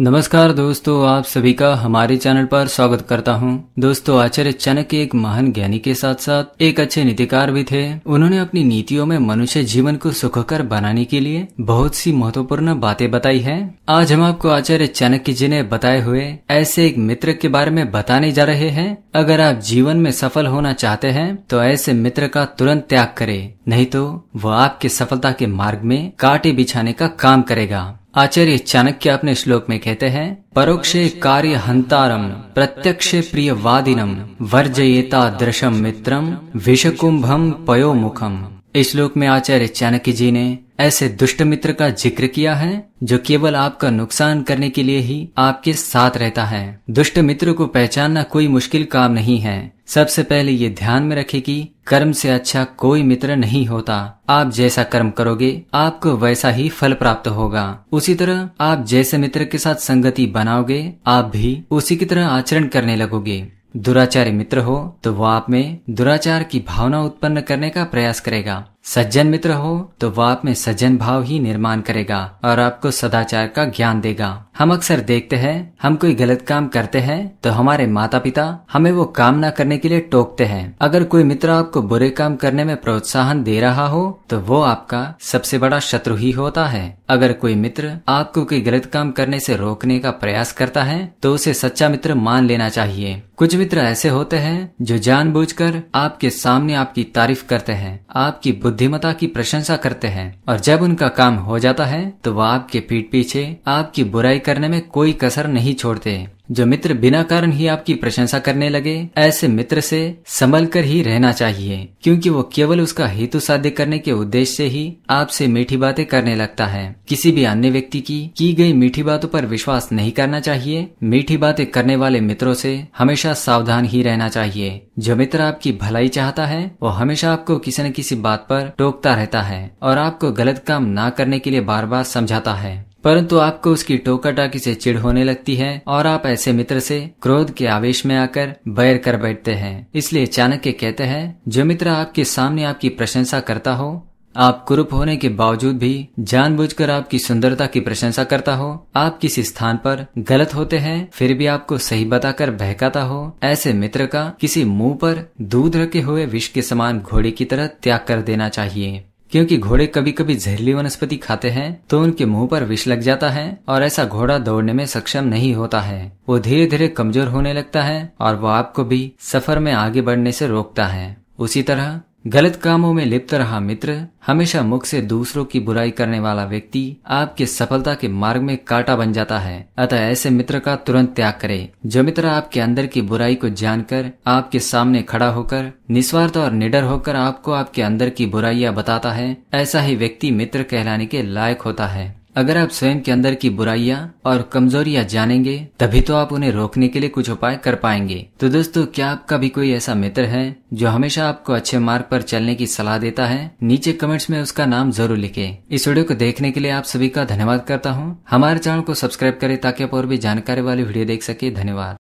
नमस्कार दोस्तों आप सभी का हमारे चैनल पर स्वागत करता हूं। दोस्तों आचार्य चाणक्य एक महान ज्ञानी के साथ साथ एक अच्छे नीतिकार भी थे उन्होंने अपनी नीतियों में मनुष्य जीवन को सुखकर बनाने के लिए बहुत सी महत्वपूर्ण बातें बताई हैं। आज हम आपको आचार्य चाणक्य जी ने बताए हुए ऐसे एक मित्र के बारे में बताने जा रहे हैं अगर आप जीवन में सफल होना चाहते हैं तो ऐसे मित्र का तुरंत त्याग करे नहीं तो वह आपके सफलता के मार्ग में कांटे बिछाने का काम करेगा आचार्य चाणक्य अपने श्लोक में कहते हैं परोक्षे कार्य हंतारम प्रत्यक्ष प्रिय वादिनम वर्जयेता दृशम मित्रम विषकुंभम पयोमुखम इस श्लोक में आचार्य चाणक्य जी ने ऐसे दुष्ट मित्र का जिक्र किया है जो केवल आपका नुकसान करने के लिए ही आपके साथ रहता है दुष्ट मित्र को पहचानना कोई मुश्किल काम नहीं है सबसे पहले ये ध्यान में रखें कि कर्म से अच्छा कोई मित्र नहीं होता आप जैसा कर्म करोगे आपको वैसा ही फल प्राप्त होगा उसी तरह आप जैसे मित्र के साथ संगति बनाओगे आप भी उसी की तरह आचरण करने लगोगे दुराचारी मित्र हो तो वो आप में दुराचार की भावना उत्पन्न करने का प्रयास करेगा सज्जन मित्र हो तो वह आप में सज्जन भाव ही निर्माण करेगा और आपको सदाचार का ज्ञान देगा हम अक्सर देखते हैं हम कोई गलत काम करते हैं तो हमारे माता पिता हमें वो काम ना करने के लिए टोकते हैं अगर कोई मित्र आपको बुरे काम करने में प्रोत्साहन दे रहा हो तो वो आपका सबसे बड़ा शत्रु ही होता है अगर कोई मित्र आपको कोई गलत काम करने से रोकने का प्रयास करता है तो उसे सच्चा मित्र मान लेना चाहिए कुछ मित्र ऐसे होते हैं जो जानबूझकर आपके सामने आपकी तारीफ करते हैं आपकी बुद्धि बुद्धिमता की प्रशंसा करते हैं और जब उनका काम हो जाता है तो वह आपके पीठ पीछे आपकी बुराई करने में कोई कसर नहीं छोड़ते जो मित्र बिना कारण ही आपकी प्रशंसा करने लगे ऐसे मित्र से संभल कर ही रहना चाहिए क्योंकि वो केवल उसका हेतु साध्य करने के उद्देश्य से ही आपसे मीठी बातें करने लगता है किसी भी अन्य व्यक्ति की की गई मीठी बातों पर विश्वास नहीं करना चाहिए मीठी बातें करने वाले मित्रों से हमेशा सावधान ही रहना चाहिए जो मित्र आपकी भलाई चाहता है वो हमेशा आपको किसी न किसी बात पर टोकता रहता है और आपको गलत काम ना करने के लिए बार बार समझाता है परंतु आपको उसकी टोकाटाकी से चिड़ होने लगती है और आप ऐसे मित्र से क्रोध के आवेश में आकर बैर कर बैठते हैं इसलिए चाणक्य कहते हैं जो मित्र आपके सामने आपकी प्रशंसा करता हो आप कुरूप होने के बावजूद भी जानबूझकर आपकी सुंदरता की प्रशंसा करता हो आप किसी स्थान पर गलत होते हैं फिर भी आपको सही बताकर बहकाता हो ऐसे मित्र का किसी मुंह पर दूध रखे हुए विष के समान घोड़े की तरह त्याग कर देना चाहिए क्योंकि घोड़े कभी कभी जहरीली वनस्पति खाते हैं तो उनके मुंह पर विष लग जाता है और ऐसा घोड़ा दौड़ने में सक्षम नहीं होता है वो धीरे धीरे कमजोर होने लगता है और वो आपको भी सफर में आगे बढ़ने से रोकता है उसी तरह गलत कामों में लिप्त रहा मित्र हमेशा मुख से दूसरों की बुराई करने वाला व्यक्ति आपके सफलता के मार्ग में कांटा बन जाता है अतः ऐसे मित्र का तुरंत त्याग करें जो मित्र आपके अंदर की बुराई को जानकर आपके सामने खड़ा होकर निस्वार्थ और निडर होकर आपको आपके अंदर की बुराइयां बताता है ऐसा ही व्यक्ति मित्र कहलाने के लायक होता है अगर आप स्वयं के अंदर की बुराइयां और कमजोरियां जानेंगे तभी तो आप उन्हें रोकने के लिए कुछ उपाय कर पाएंगे तो दोस्तों क्या आपका भी कोई ऐसा मित्र है जो हमेशा आपको अच्छे मार्ग पर चलने की सलाह देता है नीचे कमेंट्स में उसका नाम जरूर लिखे इस वीडियो को देखने के लिए आप सभी का धन्यवाद करता हूँ हमारे चैनल को सब्सक्राइब करें ताकि आप और भी जानकारी वाली वीडियो देख सके धन्यवाद